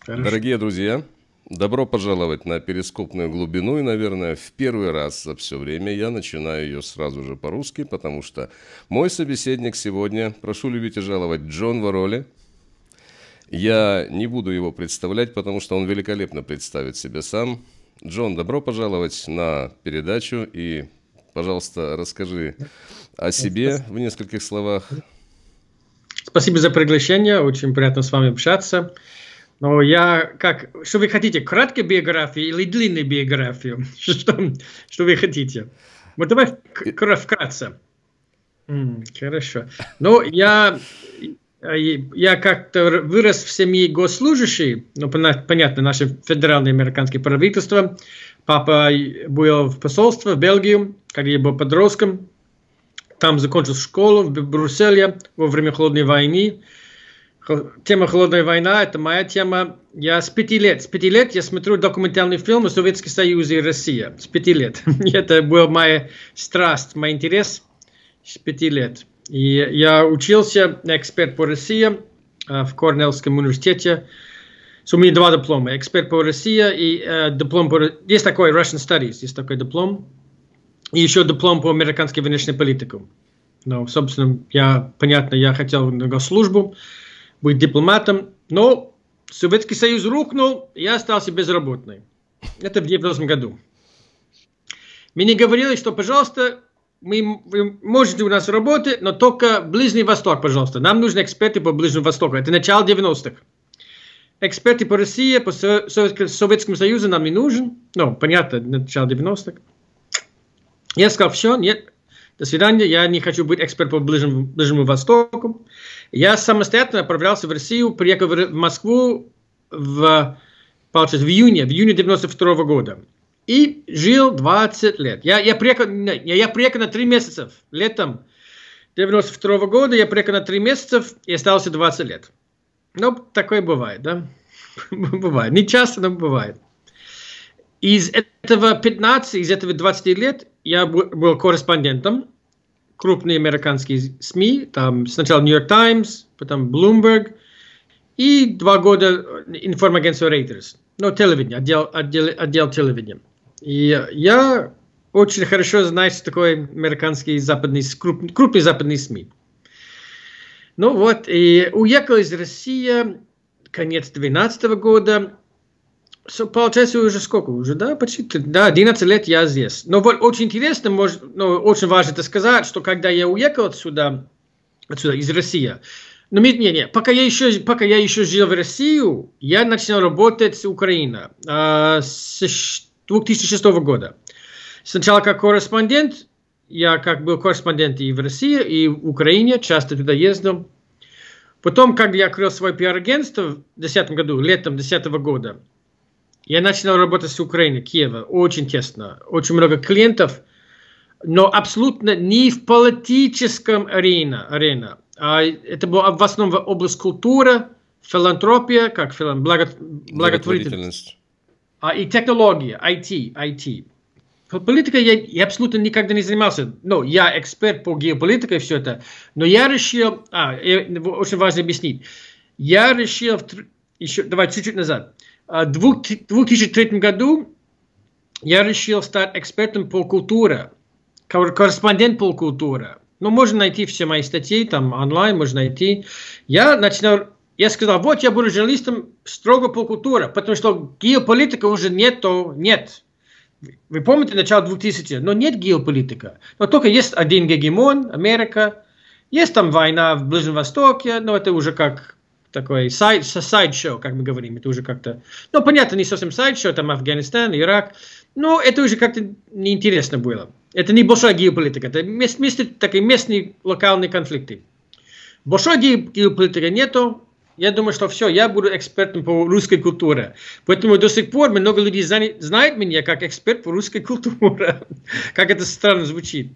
Хорошо. Дорогие друзья, добро пожаловать на перископную глубину. И, наверное, в первый раз за все время я начинаю ее сразу же по-русски, потому что мой собеседник сегодня, прошу любить и жаловать, Джон Вороли. Я не буду его представлять, потому что он великолепно представит себя сам. Джон, добро пожаловать на передачу и, пожалуйста, расскажи о себе в нескольких словах. Спасибо за приглашение, очень приятно с вами общаться. Ну, я как... Что вы хотите, краткой биографии или длинной биографию? Что, что вы хотите? Вот давай вкратце. М, хорошо. Ну, я, э, я как-то вырос в семье госслужащей, ну, понятно, наше федеральное американское правительство. Папа был в посольстве в Бельгию, когда я был подростком. Там закончил школу в Брюсселе во время Холодной войны тема «Холодная война» – это моя тема. Я с пяти лет. С пяти лет я смотрю документальные фильмы советский Советском и Россия. С пяти лет. это был моя страсть, мой интерес с пяти лет. И я учился эксперт по России э, в Корнеллском университете. So, у меня два диплома. Эксперт по России и э, диплом по... Есть такой Russian Studies, есть такой диплом. И еще диплом по американской внешней политике. Ну, собственно, я, понятно, я хотел на госслужбу. службу быть дипломатом, но Советский Союз рухнул, и я остался безработным. Это в 19 году. Мне говорили, что, пожалуйста, мы, вы можете у нас работать, но только Ближний Восток, пожалуйста. Нам нужны эксперты по Ближнему Востоку. Это начало 90-х. Эксперты по России, по Советскому Союзу нам не нужен. Ну, понятно, начало 90-х. Я сказал, все, нет, до свидания, я не хочу быть экспертом по Ближнему, Ближнему Востоку. Я самостоятельно отправлялся в Россию, приехал в Москву в, получается, в июне, в июне 92 года. И жил 20 лет. Я, я, приехал, я, я приехал на 3 месяца летом 92 года, я приехал на 3 месяца и остался 20 лет. Ну, такое бывает, да? бывает. Не часто, но бывает. Из этого 15, из этого 20 лет я был корреспондентом крупные американские СМИ, там сначала Нью-Йорк Таймс, потом Bloomberg, и два года информагентство Reuters, ну, телевидение, отдел, отдел, отдел телевидения. И я очень хорошо знаю, что такое американские западные, круп, крупные западные СМИ. Ну вот, и уехал из России конец 2012 года, So, получается, уже сколько? Уже, да, почти, да, 11 лет я здесь. Но вот очень интересно, может, ну, очень важно это сказать, что когда я уехал отсюда, отсюда, из России, но ну, нет, нет, Пока я еще, пока я еще жил в Россию, я начинал работать с Украиной э, с 2006 года. Сначала как корреспондент, я как был корреспондент и в России, и в Украине, часто туда ездил. Потом, когда я открыл свое пиар-агентство в 2010 году, летом 2010 года, я начинал работать с Украины, Киева, очень тесно, очень много клиентов, но абсолютно не в политическом арене, арена. А это была в основном область культуры, филантропия, как филан, благот, благотворительность, а, и технология, IT, IT. Политикой я, я абсолютно никогда не занимался. Ну, я эксперт по геополитике и все это. Но я решил... А, я, очень важно объяснить. Я решил... Еще, давай, чуть-чуть назад. А, в 2003 году я решил стать экспертом по культуре, корреспондент по культуре. Ну, можно найти все мои статьи, там онлайн можно найти. Я начинал, я сказал, вот я буду журналистом строго по культуре, потому что геополитика уже нету, нет. Вы помните начало 2000 но нет геополитика. Но только есть один гегемон, Америка, есть там война в Ближнем Востоке, но это уже как такой сайд, сайд-шоу, как мы говорим, это уже как-то, ну, понятно, не совсем сайд-шоу, там Афганистан, Ирак, но это уже как-то неинтересно было. Это не большая геополитика, это мест, мест, такие местные локальные конфликты. Большой геополитики нету, я думаю, что все, я буду экспертом по русской культуре. Поэтому до сих пор много людей знают меня как эксперт по русской культуре. как это странно звучит.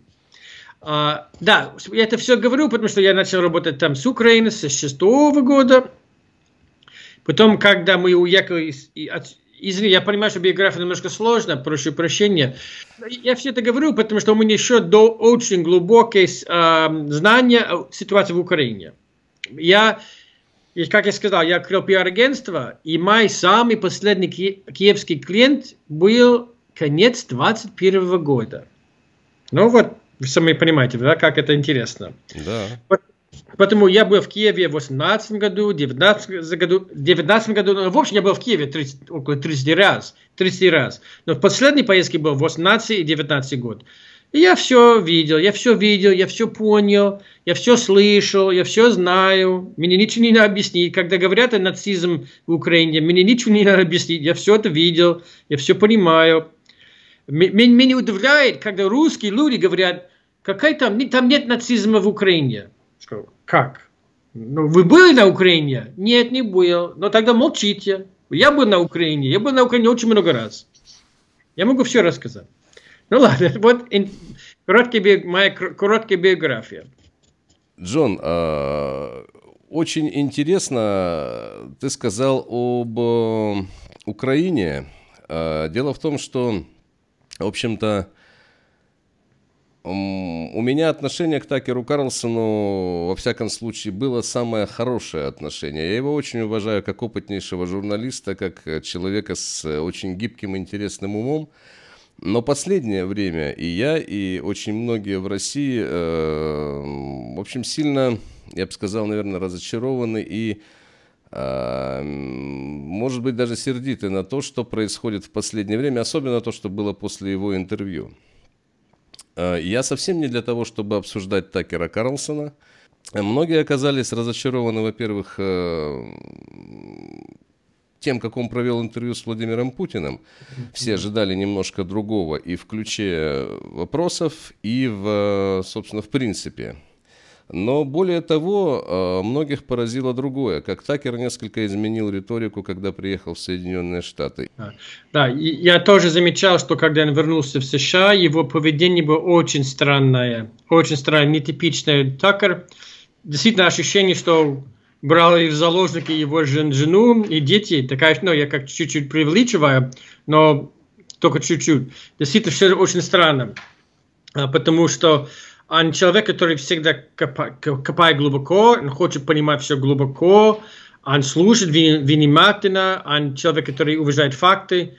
А, да, я это все говорю, потому что я начал работать там с Украины с шестого года. Потом, когда мы уехали из, от, Извини, я понимаю, что биография немножко сложна, прошу прощения. Я все это говорю, потому что у меня еще до очень глубокие э, а, знания ситуации в Украине. Я, как я сказал, я открыл пиар-агентство, и мой самый последний ки киевский клиент был конец 21 года. Ну вот, вы сами понимаете, да, как это интересно. Да. Поэтому я был в Киеве в 18 году, 19 году, 19 году, ну, в общем, я был в Киеве 30, около 30 раз, 30 раз. Но в последней поездке был 18 и 19 год. И я все видел, я все видел, я все понял, я все слышал, я все знаю. Мне ничего не надо объяснить. Когда говорят о нацизм в Украине, мне ничего не надо объяснить. Я все это видел, я все понимаю. Меня не удивляет, когда русские люди говорят, какая там, там нет нацизма в Украине. как? Ну, вы были на Украине? Нет, не был. Но тогда молчите. Я был на Украине. Я был на Украине очень много раз. Я могу все рассказать. Ну ладно, вот короткий, моя короткая биография. Джон, а, очень интересно, ты сказал об э, Украине. А, дело в том, что в общем-то, у меня отношение к Такеру Карлсону, во всяком случае, было самое хорошее отношение. Я его очень уважаю как опытнейшего журналиста, как э, человека с э, очень гибким, и интересным умом. Но последнее время и я, и очень многие в России, э, в общем, сильно, я бы сказал, наверное, разочарованы и Эм, может быть, даже сердиты на то, что происходит в последнее время, особенно то, что было после его интервью. Э, я совсем не для того, чтобы обсуждать Такера Карлсона. Э, многие оказались разочарованы, во-первых, э, тем, как он провел интервью с Владимиром Путиным. Все ожидали немножко другого и в ключе вопросов, и в, собственно, в принципе – но более того, э, многих поразило другое, как Такер несколько изменил риторику, когда приехал в Соединенные Штаты. Да, я тоже замечал, что когда он вернулся в США, его поведение было очень странное, очень странное, нетипичное. Такер действительно ощущение, что брал и в заложники его жену и дети. Такая, ну, я как чуть-чуть преувеличиваю, но только чуть-чуть. Действительно, все очень странно, а потому что а человек, который всегда копает, копает глубоко, он хочет понимать все глубоко, а он слушает внимательно, он а человек, который уважает факты.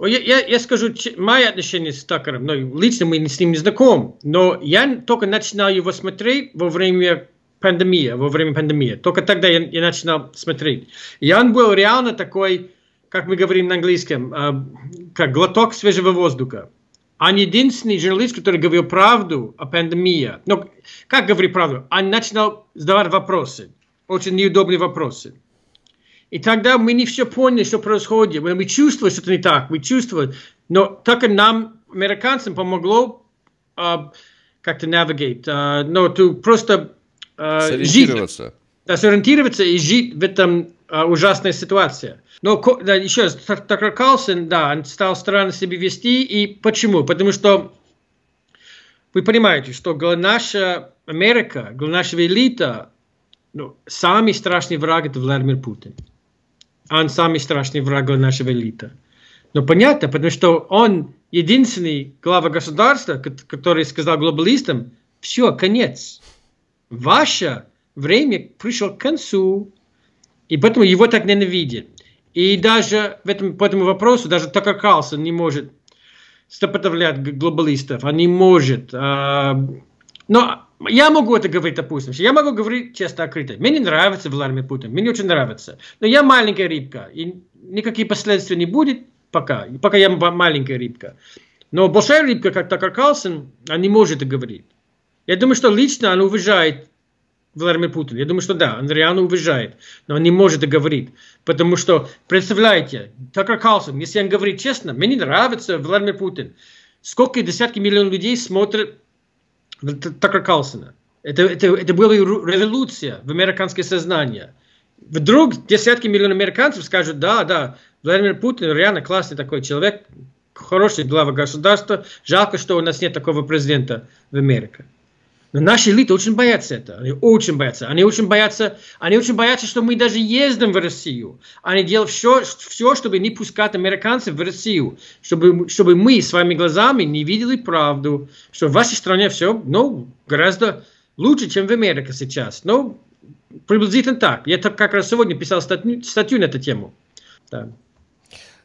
Я, я, я скажу, мое отношение с Такером, ну, лично мы с ним не знаком, но я только начинал его смотреть во время пандемии, во время пандемии. Только тогда я, я начинал смотреть. И он был реально такой, как мы говорим на английском, а, как глоток свежего воздуха. Он единственный журналист, который говорил правду о пандемии. Но как говори правду? Он начинал задавать вопросы, очень неудобные вопросы. И тогда мы не все поняли, что происходит. Мы чувствовали, что это не так, мы чувствовали. Но только нам, американцам, помогло uh, как-то навигать, uh, но ну, ты просто uh, жить. Да, сориентироваться и жить в этом Э, ужасная ситуация. Но еще раз, Такер Калсон, да, он стал странно себя вести. И почему? Потому что вы понимаете, что наша Америка, наша элита, ну, самый страшный враг это Владимир Путин. Он самый страшный враг нашего элита. Но понятно, потому что он единственный глава государства, который сказал глобалистам, все, конец. Ваше время пришло к концу. И поэтому его так ненавидят. И даже в этом, по этому вопросу, даже Такар Карлсон не может сопротивлять глобалистов, он не может. Э, но я могу это говорить, допустим, я могу говорить честно, открыто. Мне не нравится Владимир Путин, мне не очень нравится. Но я маленькая рыбка, и никакие последствия не будет пока, пока я маленькая рыбка. Но большая рыбка, как Такар Карлсон, он не может это говорить. Я думаю, что лично он уважает Владимир Путин. Я думаю, что да, Андриану уезжает, но он не может говорить. Потому что, представляете, Такер Калсон, если он говорит честно, мне не нравится Владимир Путин. Сколько десятки миллионов людей смотрят Такер Калсона? Это, это, это была революция в американское сознание. Вдруг десятки миллионов американцев скажут, да, да, Владимир Путин реально классный такой человек, хороший глава государства, жалко, что у нас нет такого президента в Америке. Но наши элиты очень боятся этого. Они очень боятся. Они очень боятся, они очень боятся, что мы даже ездим в Россию. Они делают все, все чтобы не пускать американцев в Россию. Чтобы, чтобы мы своими глазами не видели правду, что в вашей стране все ну, гораздо лучше, чем в Америке сейчас. Ну, приблизительно так. Я так как раз сегодня писал статью, статью на эту тему. Да.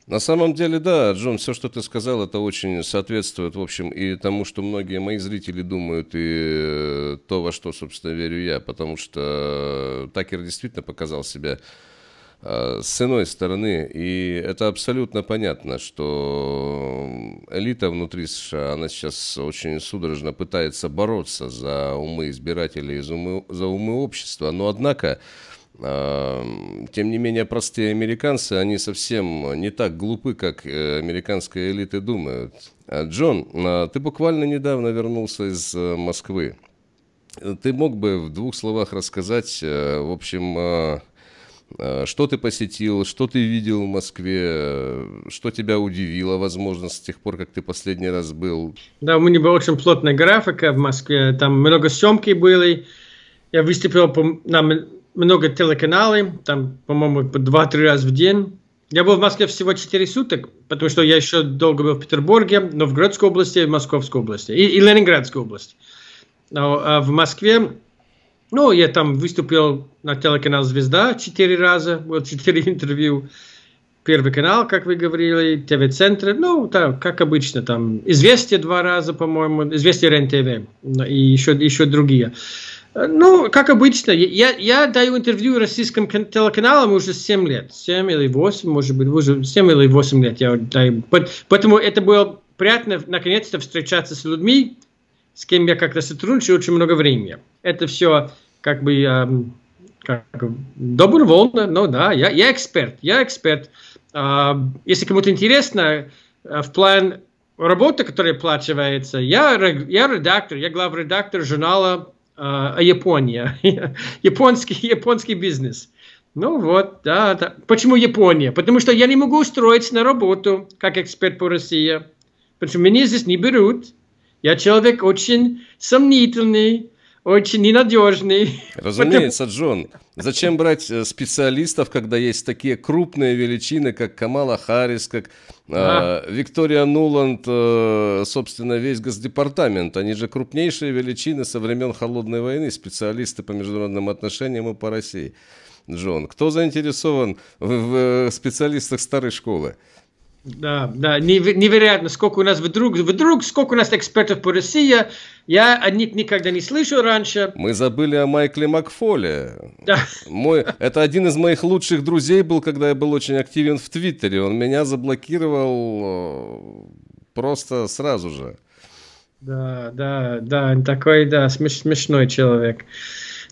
На самом деле, да, Джон, все, что ты сказал, это очень соответствует, в общем, и тому, что многие мои зрители думают, и э, то, во что, собственно, верю я, потому что э, Такер действительно показал себя э, с иной стороны, и это абсолютно понятно, что элита внутри США, она сейчас очень судорожно пытается бороться за умы избирателей, за умы, за умы общества, но однако тем не менее, простые американцы, они совсем не так глупы, как э, американская элита думают. А, Джон, а, ты буквально недавно вернулся из э, Москвы. Ты мог бы в двух словах рассказать, э, в общем, а, что ты посетил, что ты видел в Москве, что тебя удивило, возможно, с тех пор, как ты последний раз был? Да, у меня была очень плотная графика в Москве, там много съемки было. Я выступил по, на много телеканалы, там, по-моему, по 2-3 раза в день. Я был в Москве всего 4 суток, потому что я еще долго был в Петербурге, но в Городской области, Московской области и, и Ленинградской области. Но, а, а в Москве, ну, я там выступил на телеканал «Звезда» 4 раза, вот 4 интервью. Первый канал, как вы говорили, ТВ-центры, ну, там, как обычно, там, «Известия» два раза, по-моему, «Известия РЕН-ТВ» и еще, еще другие. Ну, как обычно, я, я даю интервью российским телеканалам уже 7 лет. 7 или 8, может быть, уже 7 или 8 лет я даю. Поэтому это было приятно наконец-то встречаться с людьми, с кем я как-то сотрудничаю очень много времени. Это все как бы эм, как, добровольно, но да, я, я эксперт, я эксперт. Э, если кому-то интересно, э, в план работы, которая оплачивается, я, я редактор, я главный редактор журнала а, а Япония, японский, японский бизнес. Ну вот, да, да. Почему Япония? Потому что я не могу устроиться на работу как эксперт по России. Потому что меня здесь не берут. Я человек очень сомнительный, очень ненадежный. Разумеется, Джон. Зачем брать э, специалистов, когда есть такие крупные величины, как Камала Харрис, как а. э, Виктория Нуланд, э, собственно, весь Госдепартамент. Они же крупнейшие величины со времен Холодной войны, специалисты по международным отношениям и по России. Джон, кто заинтересован в, в э, специалистах старой школы? Да, да, невероятно, сколько у нас вдруг, вдруг, сколько у нас экспертов по России. Я о них никогда не слышал раньше. Мы забыли о Майкле Макфоле. Да. Мой, это один из моих лучших друзей был, когда я был очень активен в Твиттере. Он меня заблокировал э, просто сразу же. Да, да, да, такой, да, смеш, смешной человек.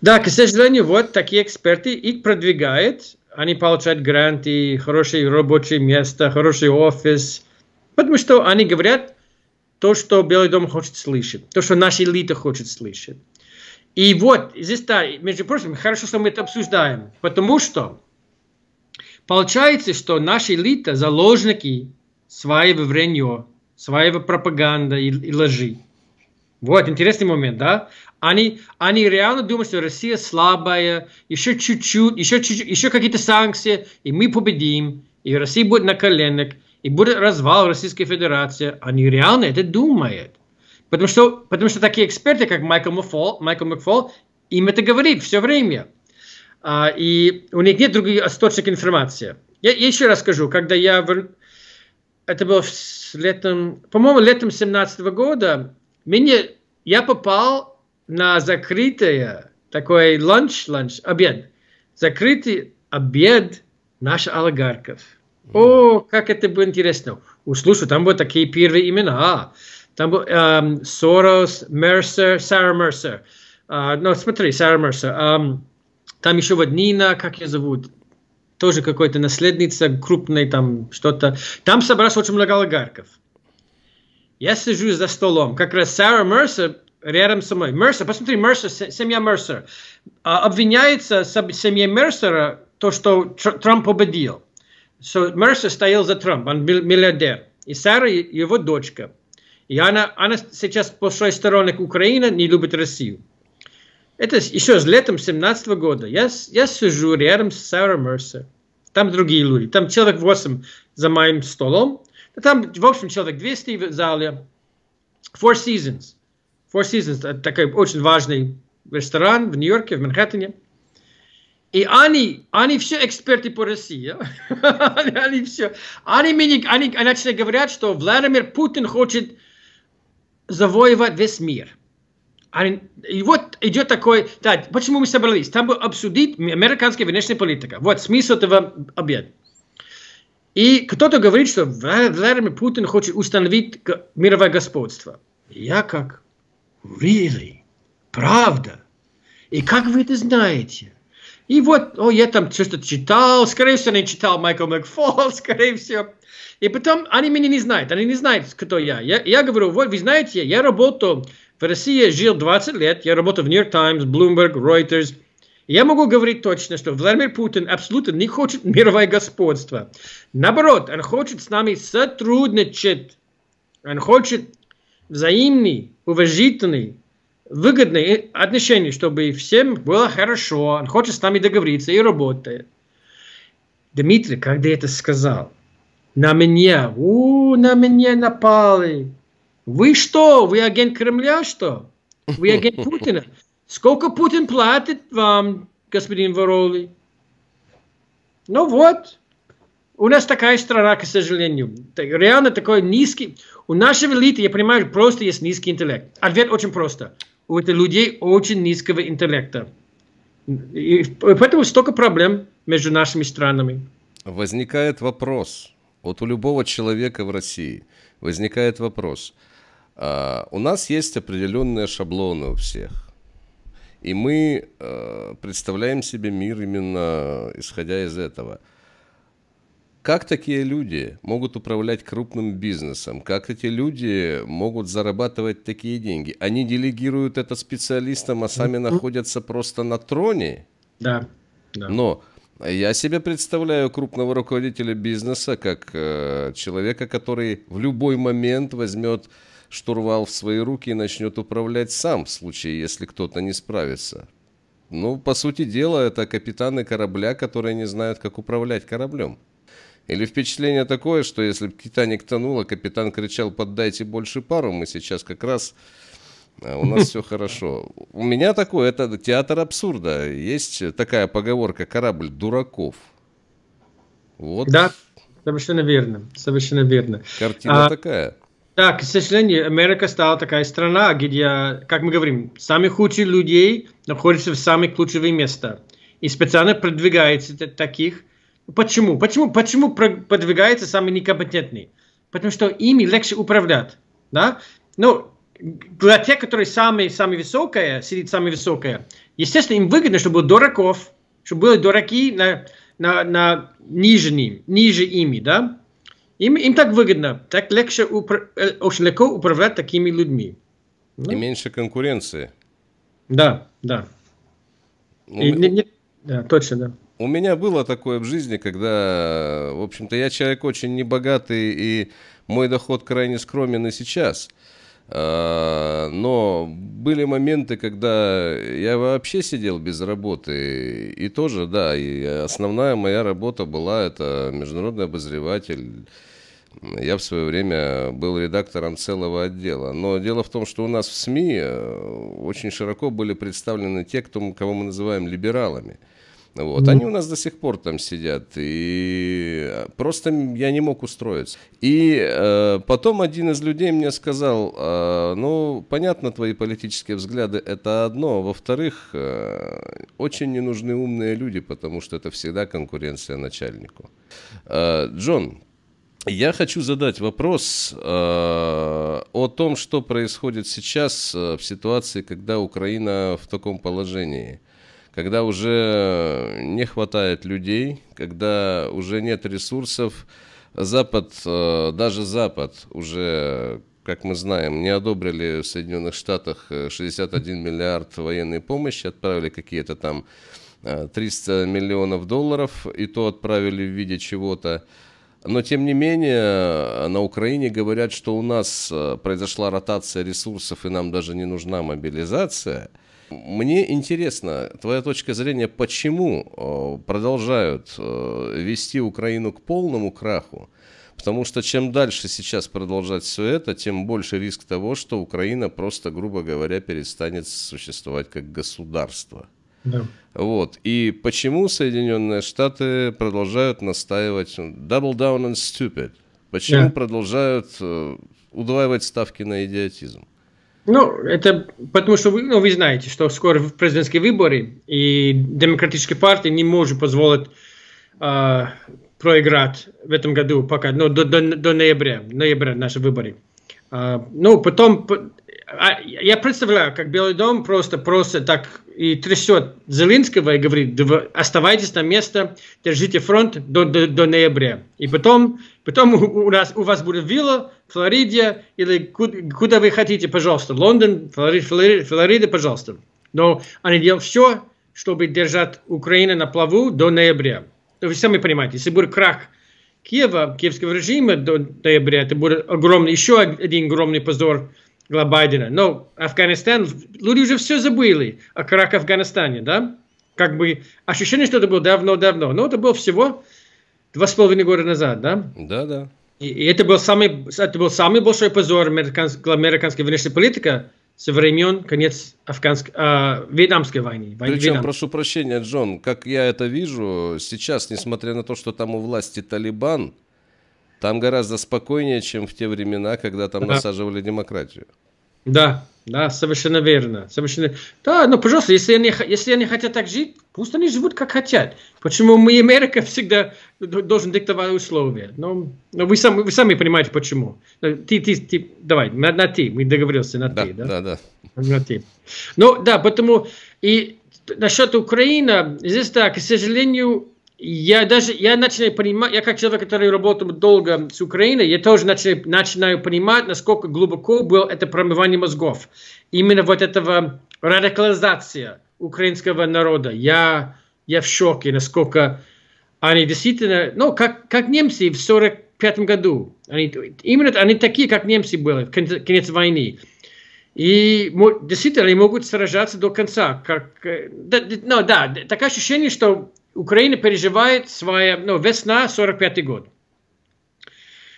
Да, к сожалению, вот такие эксперты их продвигают они получают гранты, хорошие рабочие места, хороший офис, потому что они говорят то, что Белый дом хочет слышать, то, что наша элита хочет слышать. И вот здесь, да, между прочим, хорошо, что мы это обсуждаем, потому что получается, что наша элита заложники своего времени, своего пропаганды и, и лжи. Вот интересный момент, да? Они, они реально думают, что Россия слабая, еще чуть-чуть, еще чуть-чуть, еще какие-то санкции, и мы победим, и Россия будет на коленях, и будет развал Российской Федерации. Они реально это думают. Потому что, потому что такие эксперты, как Майкл Макфол, Майкл Макфол им это говорит все время. А, и у них нет других источников информации. Я, я еще раз скажу, когда я... Это было летом... По-моему, летом 2017 года меня, я попал на закрытое, такой ланч, ланч, обед. Закрытый обед наш олигархов. О, как это было интересно. Услышу, там были такие первые имена. А, там был эм, Сорос, Мерсер, Сара Мерсер. А, ну, смотри, Сара Мерсер. Эм, там еще вот Нина, как ее зовут, тоже какой-то наследница крупной там что-то. Там собралось очень много олигархов. Я сижу за столом, как раз Сара Мерсер рядом со мной. Мерсер, посмотри, Мерсер, семья Мерсер. А, обвиняется семья Мерсера то, что Трамп победил. So, Мерсер стоял за Трамп, он был миллиардер. И Сара его дочка. И она, она сейчас большой сторонник Украины, не любит Россию. Это еще с летом 17 -го года. Я, я сижу рядом с Сарой Мерсер. Там другие люди. Там человек 8 за моим столом. Там, в общем, человек 200 в зале. Four Seasons. Four Seasons – такой очень важный ресторан в Нью-Йорке, в Манхэттене. И они, они все эксперты по России. они, все. Они, мне, они, они говорят, что Владимир Путин хочет завоевать весь мир. Они, и вот идет такой, да, почему мы собрались? Там обсудить американская внешняя политика. Вот смысл этого обеда. И кто-то говорит, что Владимир Путин хочет установить мировое господство. я как, really? Правда? И как вы это знаете? И вот, о, я там что-то читал, скорее всего, не читал Майкл Макфол, скорее всего. И потом они меня не знают, они не знают, кто я. Я, я говорю, вот, вы знаете, я работал в России, жил 20 лет, я работал в New York Times, Bloomberg, Reuters – я могу говорить точно, что Владимир Путин абсолютно не хочет мировое господство. Наоборот, он хочет с нами сотрудничать. Он хочет взаимный, уважительный, выгодные отношения, чтобы всем было хорошо. Он хочет с нами договориться и работает. Дмитрий, когда это сказал, на меня, у, на меня напали. Вы что, вы агент Кремля, что? Вы агент Путина? Сколько Путин платит вам, господин Вороли? Ну вот, у нас такая страна, к сожалению. Реально такой низкий. У нашего элиты, я понимаю, просто есть низкий интеллект. Ответ очень просто. У этих людей очень низкого интеллекта. И поэтому столько проблем между нашими странами. Возникает вопрос. Вот у любого человека в России возникает вопрос. А, у нас есть определенные шаблоны у всех и мы э, представляем себе мир именно э, исходя из этого. Как такие люди могут управлять крупным бизнесом? Как эти люди могут зарабатывать такие деньги? Они делегируют это специалистам, а сами находятся просто на троне? Да. да. Но я себе представляю крупного руководителя бизнеса как э, человека, который в любой момент возьмет штурвал в свои руки и начнет управлять сам в случае, если кто-то не справится. Ну, по сути дела, это капитаны корабля, которые не знают, как управлять кораблем. Или впечатление такое, что если бы «Титаник» а капитан кричал «поддайте больше пару», мы сейчас как раз... А у нас все хорошо. У меня такое, это театр абсурда. Есть такая поговорка «корабль дураков». Вот. Да, совершенно верно, совершенно верно. Картина а... такая. Да, к сожалению, Америка стала такая страна, где, как мы говорим, самые худшие людей находятся в самых ключевых местах. И специально продвигается таких. Почему? Почему, почему продвигается самые некомпетентные? Потому что ими легче управлять. Да? Ну, для тех, которые самые, самые высокие, сидит самые высокие, естественно, им выгодно, чтобы был дураков, чтобы были дураки на, на, на ниже, ниже ими, да? Им, им так выгодно, так легче упр... Э, очень легко управлять такими людьми. Ну. И меньше конкуренции. Да, да. У... И, не, не... Да, точно, да. У меня было такое в жизни, когда, в общем-то, я человек очень небогатый, и мой доход крайне скромен и сейчас – а, но были моменты, когда я вообще сидел без работы. И тоже, да, и основная моя работа была это международный обозреватель. Я в свое время был редактором целого отдела. Но дело в том, что у нас в СМИ э, очень широко были представлены те, кто, кого мы называем либералами. Вот. Mm. Они у нас до сих пор там сидят. И э, просто я не мог устроиться. И э, потом один из людей мне сказал, э, ну, понятно, твои политические взгляды – это одно. А во-вторых, э, очень не нужны умные люди, потому что это всегда конкуренция начальнику. Э, Джон, я хочу задать вопрос э, о том, что происходит сейчас э, в ситуации, когда Украина в таком положении – когда уже не хватает людей, когда уже нет ресурсов. Запад, э, даже Запад уже, как мы знаем, не одобрили в Соединенных Штатах 61 э, миллиард военной помощи, отправили какие-то там 300 э, миллионов долларов, и то отправили в виде чего-то. Но тем не менее, на Украине говорят, что у нас произошла ротация ресурсов, и нам даже не нужна мобилизация – мне интересно, твоя точка зрения, почему э, продолжают э, вести Украину к полному краху? Потому что чем дальше сейчас продолжать все это, тем больше риск того, что Украина просто, грубо говоря, перестанет существовать как государство. Да. Вот. И почему Соединенные Штаты продолжают настаивать double down on stupid? Почему да. продолжают э, удваивать ставки на идиотизм? Ну, это потому что вы, ну, вы знаете, что скоро президентские выборы, и демократическая партия не может позволить э, проиграть в этом году пока, ну, до, до, до ноября, ноября наши выборы. Э, ну, потом, а, я представляю, как Белый дом просто, просто так и трясет Зеленского и говорит, оставайтесь на место, держите фронт до, до, до ноября. И потом, потом у, нас, у вас будет вилла в Флориде или куда, куда вы хотите, пожалуйста, Лондон, Флори, Флори, Флорида, пожалуйста. Но они делают все, чтобы держать Украину на плаву до ноября. Вы сами понимаете, если будет крах Киева, киевского режима до ноября, это будет огромный, еще один огромный позор для Байдена. Но Афганистан, люди уже все забыли о крах Афганистане, да? Как бы ощущение, что это было давно-давно. Но это было всего два с половиной года назад, да? Да, да. И, и это, был самый, это был самый большой позор американской, американской внешней политики со времен конец Афганской, э, а, Вьетнамской войны. Причем, Вьетнам. прошу прощения, Джон, как я это вижу, сейчас, несмотря на то, что там у власти Талибан, там гораздо спокойнее, чем в те времена, когда там да. насаживали демократию. Да, да, совершенно верно. Совершенно... Да, но, ну, пожалуйста, если они, если они хотят так жить, пусть они живут как хотят. Почему мы, Америка, всегда должен диктовать условия? Но, ну, но ну, вы, сами, вы сами понимаете, почему. Э, ты, ты, ты, давай, на, на ты, мы договорились на да, ты, да? Да, да. На ты. Ну, да, потому и насчет Украины, здесь, так, к сожалению, я даже, я начинаю понимать, я как человек, который работал долго с Украиной, я тоже начинаю, начинаю понимать, насколько глубоко было это промывание мозгов. Именно вот этого радикализация украинского народа. Я, я в шоке, насколько они действительно, ну, как, как немцы в 45 году. Они, именно они такие, как немцы были в конец, конец войны. И действительно, они могут сражаться до конца. Как, э, да, ну, да, такое ощущение, что Украина переживает свое, ну, весна 45 год.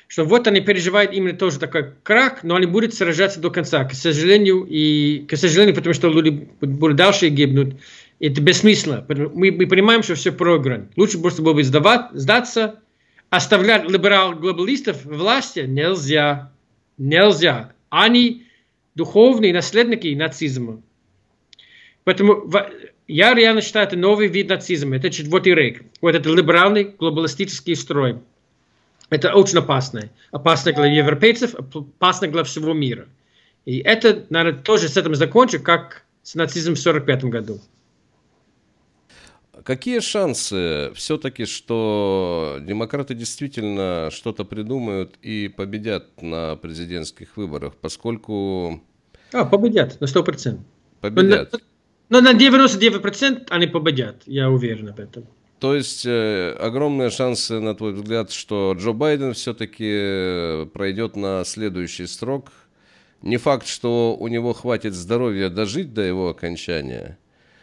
Что вот они переживают именно тоже такой крах, но они будут сражаться до конца. К сожалению, и, к сожалению, потому что люди будут дальше гибнуть. Это бессмысленно. Мы, мы понимаем, что все проиграно. Лучше просто было бы сдавать, сдаться. Оставлять либерал-глобалистов власти нельзя. Нельзя. Они духовные наследники нацизма. Поэтому я реально считаю, это новый вид нацизма. Это четвертый рейк. Вот это либеральный глобалистический строй. Это очень опасно. Опасно для европейцев, опасно для всего мира. И это, наверное, тоже с этим закончу, как с нацизмом в 45 году. Какие шансы все-таки, что демократы действительно что-то придумают и победят на президентских выборах, поскольку... А, победят, на 100%. Победят. Но, ну, но на 99% они победят, я уверен в этом. То есть э, огромные шансы, на твой взгляд, что Джо Байден все-таки э, пройдет на следующий срок. Не факт, что у него хватит здоровья дожить до его окончания.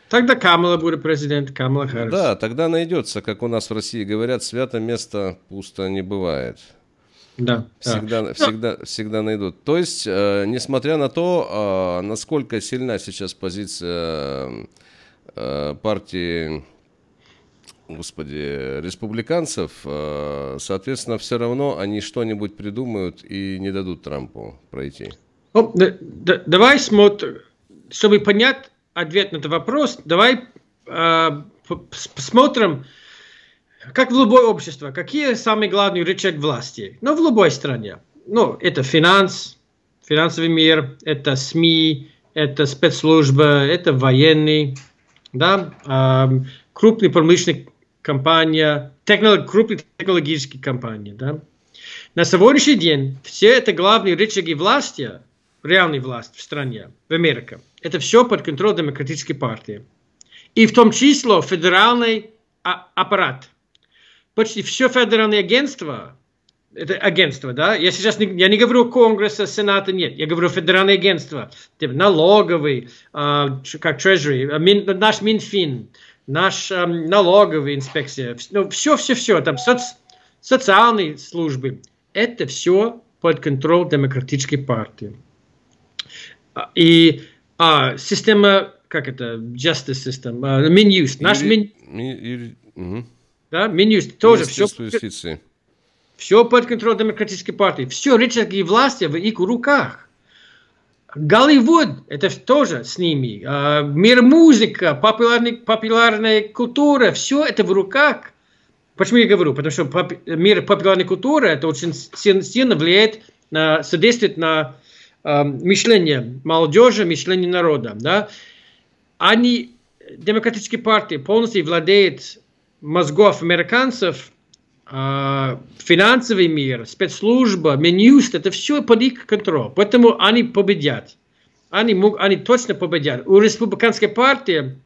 Тогда Камала будет президент, Камала Харрис. Да, тогда найдется, как у нас в России говорят, свято место пусто не бывает. Да, всегда, да. всегда, всегда найдут. То есть, э, несмотря на то, э, насколько сильна сейчас позиция э, партии, господи, республиканцев, э, соответственно, все равно они что-нибудь придумают и не дадут Трампу пройти. Ну, да, да, давай смотрим, чтобы понять ответ на этот вопрос, давай э, посмотрим. Э, как в любое общество, какие самые главные рычаги власти? Ну в любой стране. Ну, это финанс, финансовый мир, это СМИ, это спецслужбы, это военные, да, эм, крупные промышленные компании, технолог, крупные технологические компании, да. На сегодняшний день все это главные рычаги власти, реальной власти в стране, в Америке. Это все под контролем демократической партии. И в том числе федеральный а, аппарат почти все федеральные агентства это агентство, да, я сейчас не, я не говорю Конгресса, Сената, нет, я говорю федеральные агентства типа налоговый, э, как Treasury, а, мин, наш Минфин, наш э, налоговый инспекция, ну, все-все-все, там соц, социальные службы, это все под контроль демократической партии. А, и а, система, как это, justice system, а, Минюст, наш Мин да, министр тоже все... юстиции. Все под контролем демократической партии. Все и власти в их руках. Голливуд, это тоже с ними. А, мир музыка, популярная, популярная культура, все это в руках. Почему я говорю? Потому что поп мир популярной культуры, это очень сильно влияет, на, содействует на э, мышление молодежи, мышление народа. Да? Они, демократические партии, полностью владеют мозгов американцев а, финансовый мир, спецслужба, Минюст, это все под их контроль. Поэтому они победят. Они, мог, они точно победят. У республиканской партии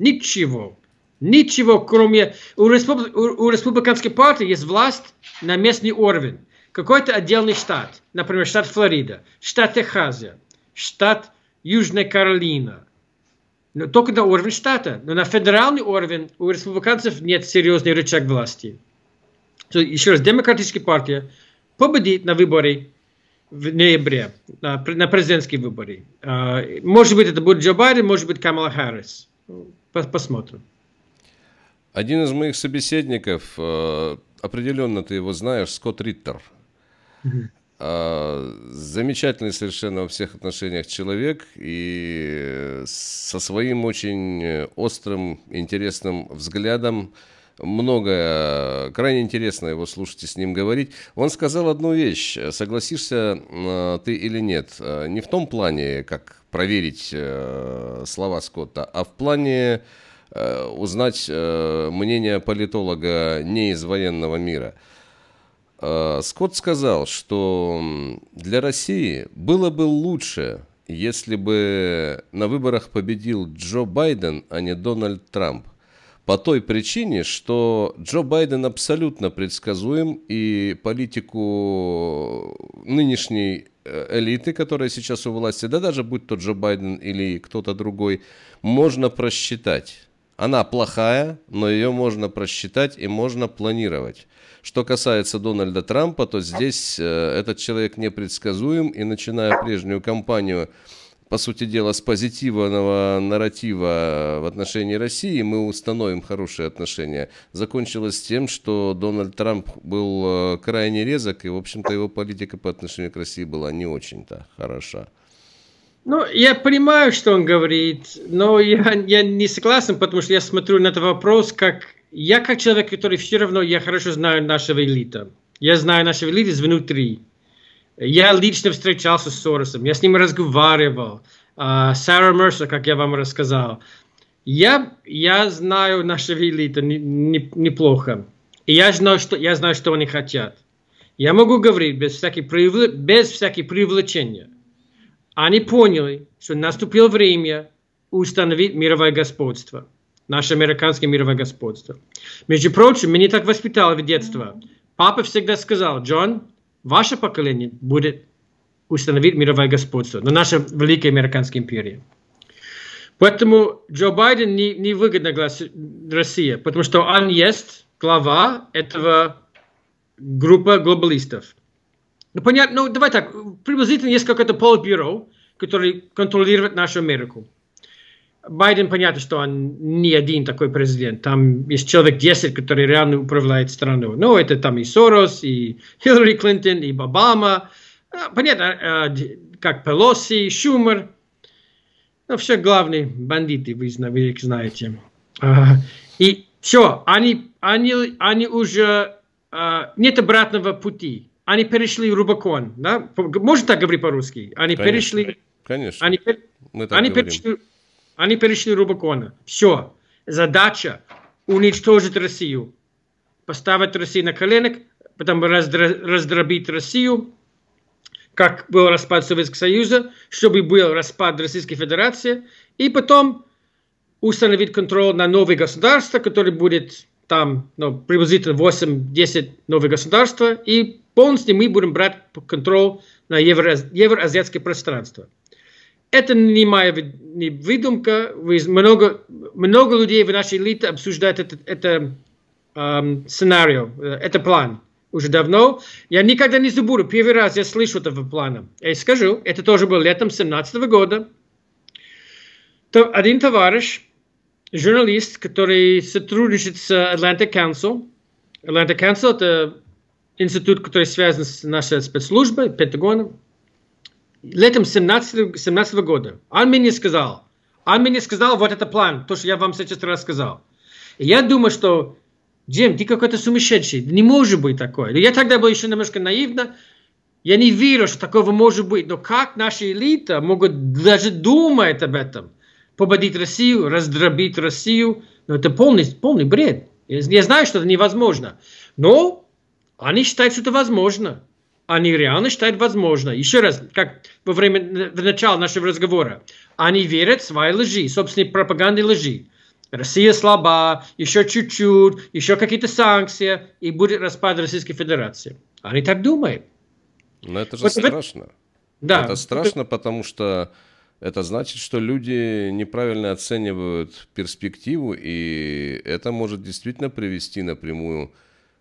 ничего. Ничего, кроме... У, республи, у, у республиканской партии есть власть на местный уровень. Какой-то отдельный штат. Например, штат Флорида, штат Техасия, штат Южная Каролина – но только на уровень штата. Но на федеральный уровень у республиканцев нет серьезный рычаг власти. So, еще раз, демократическая партия победит на выборе в ноябре, на, на президентские выборы. А, может быть, это будет Джо Байден, может быть, Камала Харрис. Посмотрим. Один из моих собеседников, э, определенно ты его знаешь, Скотт Риттер. А, замечательный совершенно во всех отношениях человек и со своим очень острым, интересным взглядом. много крайне интересно его слушать и с ним говорить. Он сказал одну вещь, согласишься а, ты или нет, не в том плане, как проверить э, слова Скотта, а в плане э, узнать э, мнение политолога не из военного мира – а, Скотт сказал, что для России было бы лучше, если бы на выборах победил Джо Байден, а не Дональд Трамп. По той причине, что Джо Байден абсолютно предсказуем, и политику нынешней э, элиты, которая сейчас у власти, да даже будь то Джо Байден или кто-то другой, можно просчитать. Она плохая, но ее можно просчитать и можно планировать. Что касается Дональда Трампа, то здесь э, этот человек непредсказуем, и начиная прежнюю кампанию, по сути дела, с позитивного нарратива в отношении России, мы установим хорошие отношения, закончилось тем, что Дональд Трамп был э, крайне резок, и, в общем-то, его политика по отношению к России была не очень-то хороша. Ну, я понимаю, что он говорит, но я, я не согласен, потому что я смотрю на этот вопрос как... Я как человек, который все равно, я хорошо знаю нашего элита. Я знаю нашего элита изнутри. Я лично встречался с Соросом, я с ним разговаривал. Сара Мерсер, как я вам рассказал. Я, я знаю нашего элита не, не, неплохо. И я знаю, что, я знаю, что они хотят. Я могу говорить без всяких, привл... без всяких привлечения. Они поняли, что наступило время установить мировое господство. Наше американское мировое господство. Между прочим, меня так воспитало в детстве. Папа всегда сказал, Джон, ваше поколение будет установить мировое господство на нашей великой американской империи. Поэтому Джо Байден не, не выгодно России, потому что он есть глава этого группы глобалистов. Ну, понятно, ну, давай так, приблизительно есть какое-то полбюро, который контролирует нашу Америку. Байден, понятно, что он не один такой президент. Там есть человек 10, который реально управляет страной. Ну, это там и Сорос, и Хиллари Клинтон, и Обама. А, понятно, а, как Пелоси, Шумер. Ну, все главные бандиты, вы, вы их знаете. А, и все, они, они, они уже... Нет обратного пути они перешли Рубакон, да? Можно так говорить по-русски? Они конечно, перешли... Конечно, они, пер... мы так они Перешли, они перешли Рубакона. Все. Задача уничтожить Россию. Поставить Россию на коленок, потом раздробить Россию, как был распад Советского Союза, чтобы был распад Российской Федерации, и потом установить контроль на новые государства, которые будет там ну, приблизительно 8-10 новых государств, и полностью мы будем брать контроль на э, евроазиатское пространство. Это не моя не выдумка. Много, много людей в нашей элите обсуждают этот, это, эм, сценарий, э, этот план уже давно. Я никогда не забуду, первый раз я слышу этого плана. Я скажу, это тоже было летом 17 года. То, один товарищ журналист, который сотрудничает с Atlantic Council. Atlantic Council – это институт, который связан с нашей спецслужбой, Пентагоном. Летом 17, 17 года он мне сказал, он мне сказал вот это план, то, что я вам сейчас рассказал. И я думаю, что Джим, ты какой-то сумасшедший, не может быть такое. Я тогда был еще немножко наивно, я не верю, что такого может быть. Но как наша элита могут даже думать об этом – победить Россию, раздробить Россию. Но это полный, полный бред. Я знаю, что это невозможно. Но они считают, что это возможно. Они реально считают возможно. Еще раз, как во время в начале нашего разговора, они верят в свои лжи, собственные пропаганды лжи. Россия слаба, еще чуть-чуть, еще какие-то санкции, и будет распад Российской Федерации. Они так думают. Но это же вот страшно. Это... Да. Это страшно, потому что это значит, что люди неправильно оценивают перспективу, и это может действительно привести напрямую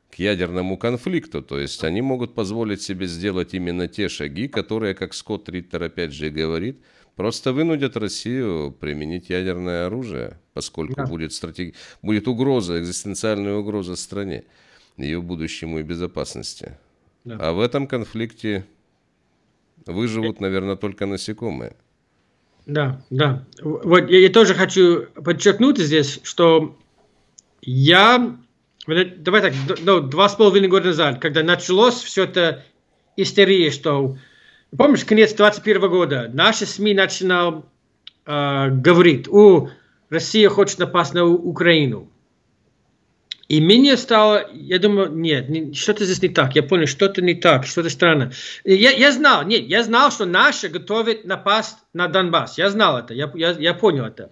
к ядерному конфликту. То есть они могут позволить себе сделать именно те шаги, которые, как Скотт Риттер опять же говорит, просто вынудят Россию применить ядерное оружие, поскольку да. будет, стратег... будет угроза, экзистенциальная угроза стране, ее будущему и безопасности. Да. А в этом конфликте выживут, наверное, только насекомые. Да, да. Вот я, я тоже хочу подчеркнуть здесь, что я, давай так, ну, два с половиной года назад, когда началось все это истерия, что, помнишь, конец 21 года, наши СМИ начинал э, говорить, о, Россия хочет напасть на Украину. И мне стало, я думаю, нет, что-то здесь не так. Я понял, что-то не так, что-то странно. Я, я знал, нет, я знал, что наши готовят напасть на Донбасс. Я знал это, я, я, я понял это.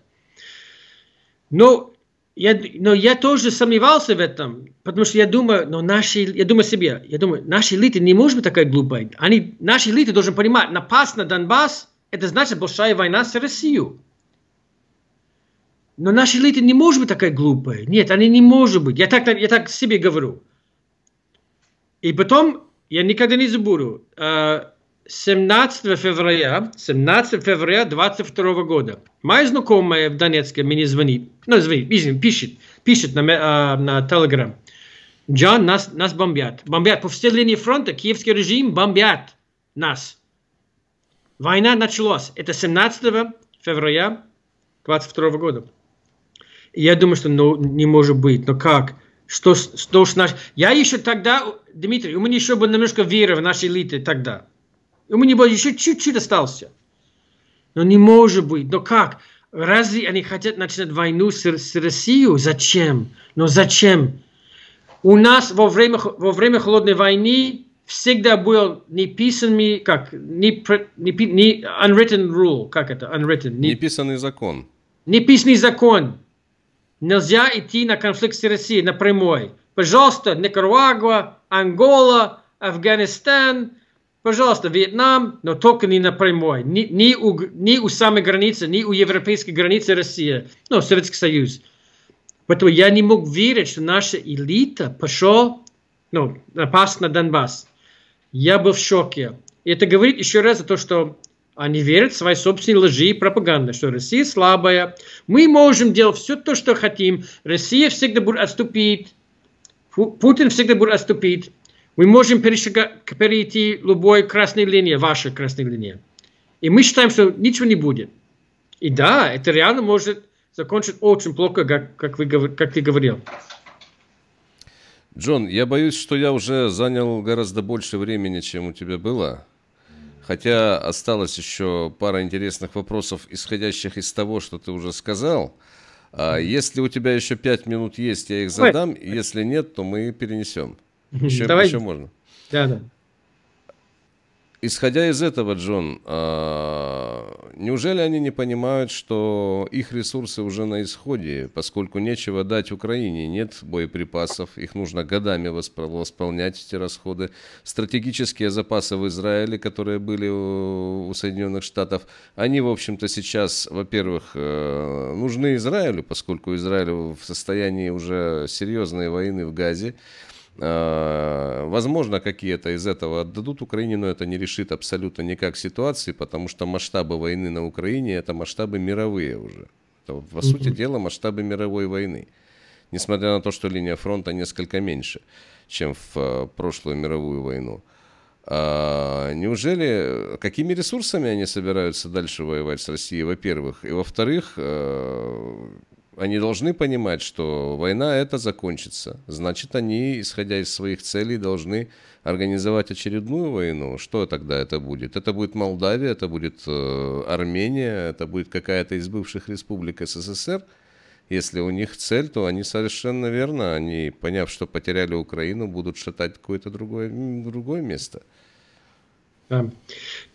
Но я, но я тоже сомневался в этом, потому что я думаю, но наши, я думаю себе, я думаю, наши элиты не может быть такой глупой. Они, наши элиты должны понимать, напасть на Донбасс, это значит большая война с Россией. Но наша элита не может быть такая глупая. Нет, она не может быть. Я так, я так себе говорю. И потом, я никогда не забуду, 17 э, февраля, 17 февраля 22 года. Моя знакомая в Донецке мне звонит, ну, звонит, извините, пишет, пишет на, э, на Телеграм. Джон, нас, нас бомбят. Бомбят по всей линии фронта, киевский режим бомбят нас. Война началась. Это 17 февраля 22 года. Я думаю, что ну, не может быть. Но как? Что, что ж наш... Я еще тогда, Дмитрий, у меня еще было немножко веры в наши элиты тогда. У меня было еще чуть-чуть остался. Но не может быть. Но как? Разве они хотят начинать войну с, с Россией? Зачем? Но зачем? У нас во время, во время холодной войны всегда был неписанный, как, не, не, не unwritten rule, как это, unwritten. Не, неписанный закон. Неписанный закон. Нельзя идти на конфликт с Россией напрямую. Пожалуйста, Никарагуа, Ангола, Афганистан, пожалуйста, Вьетнам, но только не напрямую. Ни, ни, у, ни у самой границы, ни у европейской границы России, ну, Советский Союз. Поэтому я не мог верить, что наша элита пошел ну, напасть на Донбасс. Я был в шоке. И это говорит еще раз о том, что они верят в свои собственные лжи и пропаганды, что Россия слабая. Мы можем делать все то, что хотим. Россия всегда будет отступить. Путин всегда будет отступить. Мы можем перейти любой красной линии, вашей красной линии. И мы считаем, что ничего не будет. И да, это реально может закончить очень плохо, как, как, вы, как ты говорил. Джон, я боюсь, что я уже занял гораздо больше времени, чем у тебя было. Хотя осталось еще пара интересных вопросов, исходящих из того, что ты уже сказал. А если у тебя еще пять минут есть, я их задам. Если нет, то мы перенесем. Еще, Давай. еще можно. Да, да. Исходя из этого, Джон, а, неужели они не понимают, что их ресурсы уже на исходе, поскольку нечего дать Украине, нет боеприпасов, их нужно годами восполнять, эти расходы. Стратегические запасы в Израиле, которые были у, у Соединенных Штатов, они, в общем-то, сейчас, во-первых, э, нужны Израилю, поскольку Израиль в состоянии уже серьезной войны в Газе. Э, возможно, какие-то из этого отдадут Украине, но это не решит абсолютно никак ситуации, потому что масштабы войны на Украине это масштабы мировые уже. Это, по сути дела, масштабы мировой войны. Несмотря на то, что линия фронта несколько меньше, чем в э, прошлую мировую войну. А неужели, какими ресурсами они собираются дальше воевать с Россией, во-первых? И во-вторых, э, они должны понимать, что война это закончится. Значит, они, исходя из своих целей, должны организовать очередную войну. Что тогда это будет? Это будет Молдавия, это будет э, Армения, это будет какая-то из бывших республик СССР. Если у них цель, то они совершенно верно, они, поняв, что потеряли Украину, будут шатать какое-то другое, другое место. Да.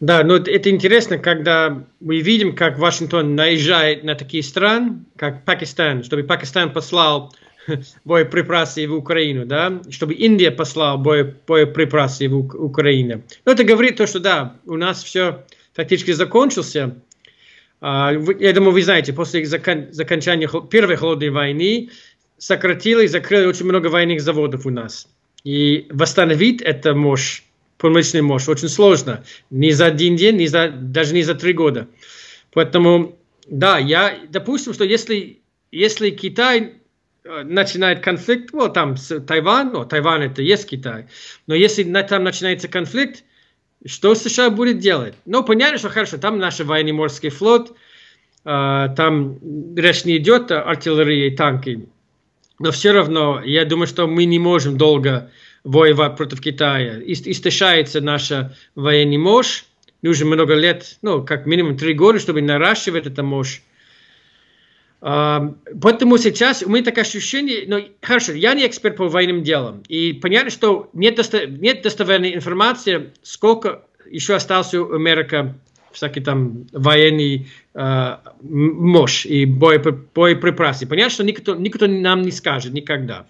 да, но это интересно, когда мы видим, как Вашингтон наезжает на такие страны, как Пакистан, чтобы Пакистан послал боеприпасы в Украину, да, чтобы Индия послала бое, боеприпасы в Украину. Но это говорит то, что да, у нас все фактически закончился. А, я думаю, вы знаете, после закон, закончания Первой холодной войны сократили и закрыли очень много военных заводов у нас. И восстановить это мощь промышленной мощи. Очень сложно. Ни за один день, ни за, даже не за три года. Поэтому, да, я, допустим, что если, если Китай э, начинает конфликт, вот там с Тайван, ну, Тайвань это есть Китай, но если на там начинается конфликт, что США будет делать? Ну, понятно, что хорошо, там наш военно-морский флот, э, там речь не идет о артиллерии и танки, но все равно я думаю, что мы не можем долго воевать против Китая. Истощается наша военный мощь. Нужно много лет, ну, как минимум три года, чтобы наращивать эту мощь. А, поэтому сейчас у меня такое ощущение, ну, хорошо, я не эксперт по военным делам, и понятно, что нет, досто, нет достоверной информации, сколько еще остался у Америки всякие там военные э, а, мощь и боеприпасы. Понятно, что никто, никто нам не скажет никогда.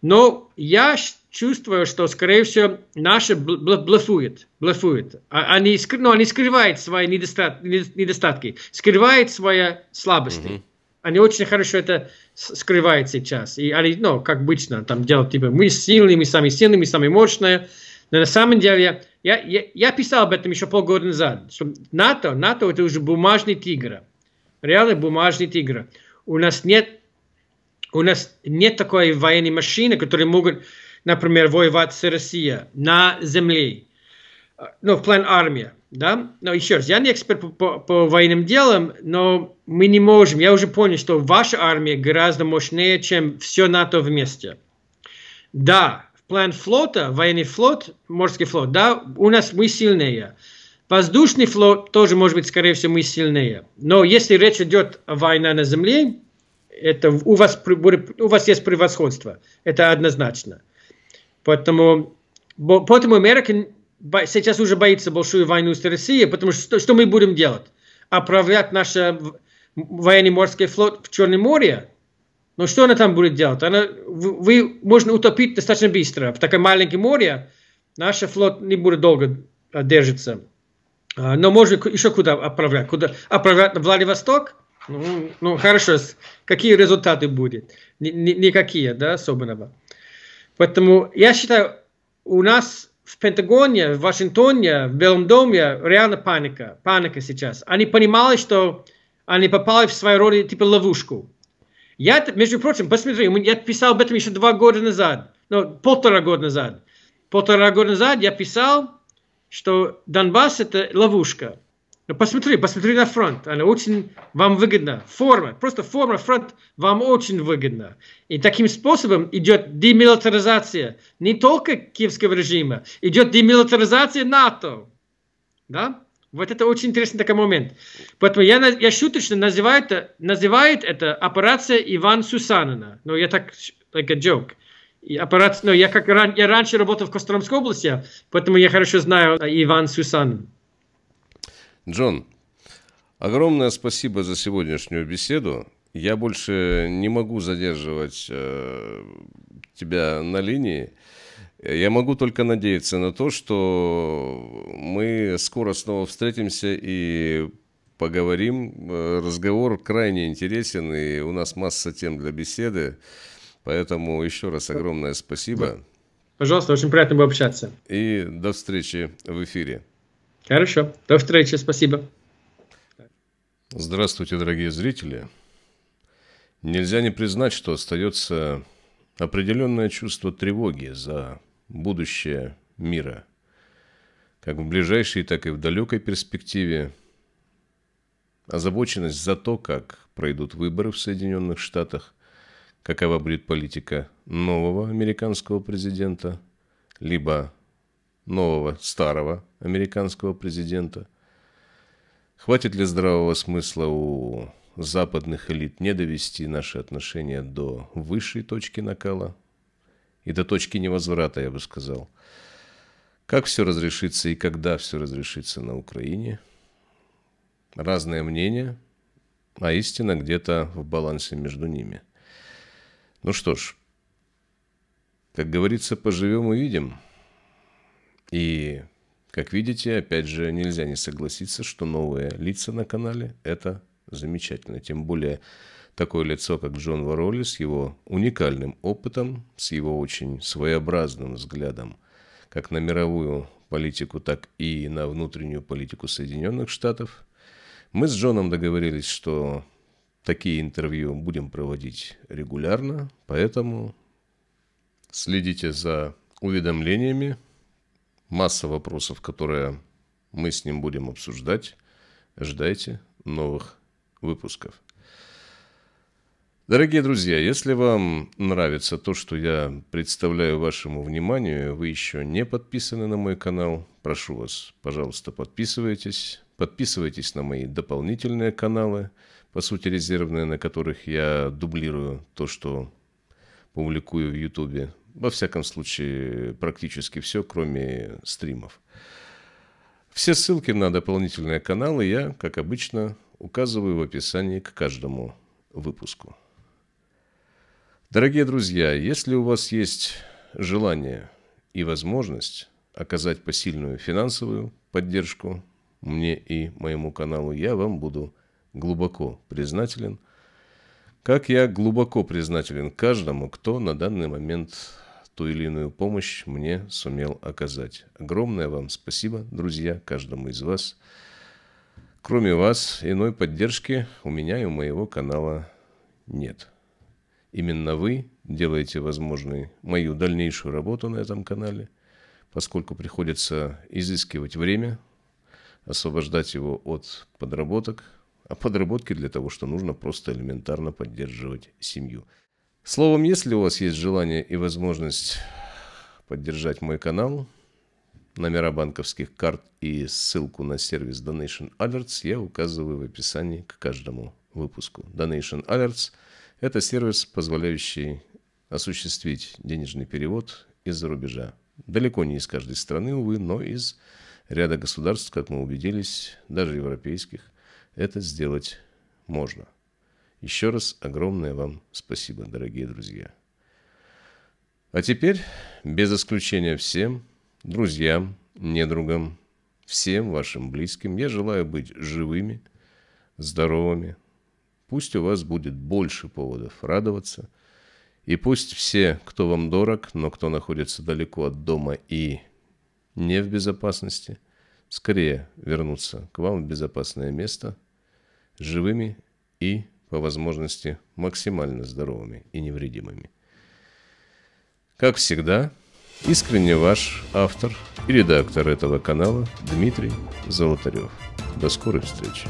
Но я чувствую, что, скорее всего, наши блефуют, блефуют. Они, а, а скр-ну, они а скрывают свои недостатки, недостатки скрывают свои слабости. Mm-hmm. Они очень хорошо это скрывают сейчас. И они, ну, как обычно, там делают, типа, мы сильные, мы сами сильные, мы самые мощные. Но на самом деле, я, я, я писал об этом еще полгода назад, что НАТО, НАТО это уже бумажный тигр. Реально бумажный тигр. У нас нет, у нас нет такой военной машины, которая может например, воевать с Россией на земле, ну, в план армия, да? Но еще раз, я не эксперт по, по, по военным делам, но мы не можем, я уже понял, что ваша армия гораздо мощнее, чем все НАТО вместе. Да, в план флота, военный флот, морский флот, да, у нас мы сильнее. Воздушный флот тоже, может быть, скорее всего, мы сильнее. Но если речь идет о войне на земле, это у вас, у вас есть превосходство. Это однозначно. Поэтому, поэтому Америка сейчас уже боится большую войну с Россией, потому что что, мы будем делать? Оправлять наш военно-морский флот в Черном море? Но ну, что она там будет делать? Она, вы можно утопить достаточно быстро. В такое маленькое море наш флот не будет долго держится. А, но можно еще куда отправлять? Куда отправлять на Владивосток? Ну, ну хорошо, какие результаты будут? Никакие, да, особенного. Поэтому я считаю, у нас в Пентагоне, в Вашингтоне, в Белом доме реально паника, паника сейчас. Они понимали, что они попали в свою роли типа ловушку. Я, между прочим, посмотри, я писал об этом еще два года назад, ну, полтора года назад. Полтора года назад я писал, что Донбасс – это ловушка. Но ну, посмотри, посмотри на фронт. Она очень вам выгодна. Форма, просто форма, фронт вам очень выгодна. И таким способом идет демилитаризация не только киевского режима, идет демилитаризация НАТО. Да? Вот это очень интересный такой момент. Поэтому я, я шуточно называю это, называет это операция Иван Сусанина. Но я так, like a joke. И операция, но я как я раньше работал в Костромской области, а поэтому я хорошо знаю а, Иван Сусанин. Джон, огромное спасибо за сегодняшнюю беседу. Я больше не могу задерживать э, тебя на линии. Я могу только надеяться на то, что мы скоро снова встретимся и поговорим. Разговор крайне интересен, и у нас масса тем для беседы. Поэтому еще раз огромное спасибо. Пожалуйста, очень приятно было общаться. И до встречи в эфире. Хорошо. До встречи. Спасибо. Здравствуйте, дорогие зрители. Нельзя не признать, что остается определенное чувство тревоги за будущее мира, как в ближайшей, так и в далекой перспективе. Озабоченность за то, как пройдут выборы в Соединенных Штатах, какова будет политика нового американского президента, либо нового старого американского президента? Хватит ли здравого смысла у западных элит не довести наши отношения до высшей точки накала и до точки невозврата, я бы сказал? Как все разрешится и когда все разрешится на Украине? Разные мнения, а истина где-то в балансе между ними. Ну что ж, как говорится, поживем и видим – и, как видите, опять же, нельзя не согласиться, что новые лица на канале – это замечательно. Тем более, такое лицо, как Джон Вароли, с его уникальным опытом, с его очень своеобразным взглядом как на мировую политику, так и на внутреннюю политику Соединенных Штатов. Мы с Джоном договорились, что такие интервью будем проводить регулярно, поэтому следите за уведомлениями масса вопросов, которые мы с ним будем обсуждать. Ждайте новых выпусков. Дорогие друзья, если вам нравится то, что я представляю вашему вниманию, вы еще не подписаны на мой канал, прошу вас, пожалуйста, подписывайтесь. Подписывайтесь на мои дополнительные каналы, по сути резервные, на которых я дублирую то, что публикую в Ютубе. Во всяком случае, практически все, кроме стримов. Все ссылки на дополнительные каналы я, как обычно, указываю в описании к каждому выпуску. Дорогие друзья, если у вас есть желание и возможность оказать посильную финансовую поддержку мне и моему каналу, я вам буду глубоко признателен – как я глубоко признателен каждому, кто на данный момент ту или иную помощь мне сумел оказать. Огромное вам спасибо, друзья, каждому из вас. Кроме вас, иной поддержки у меня и у моего канала нет. Именно вы делаете возможной мою дальнейшую работу на этом канале, поскольку приходится изыскивать время, освобождать его от подработок – а подработки для того, что нужно просто элементарно поддерживать семью. Словом, если у вас есть желание и возможность поддержать мой канал, номера банковских карт и ссылку на сервис Donation Alerts я указываю в описании к каждому выпуску. Donation Alerts – это сервис, позволяющий осуществить денежный перевод из-за рубежа. Далеко не из каждой страны, увы, но из ряда государств, как мы убедились, даже европейских – это сделать можно. Еще раз огромное вам спасибо, дорогие друзья. А теперь, без исключения всем, друзьям, недругам, всем вашим близким, я желаю быть живыми, здоровыми. Пусть у вас будет больше поводов радоваться. И пусть все, кто вам дорог, но кто находится далеко от дома и не в безопасности, скорее вернутся к вам в безопасное место – живыми и, по возможности, максимально здоровыми и невредимыми. Как всегда, искренне ваш автор и редактор этого канала Дмитрий Золотарев. До скорой встречи!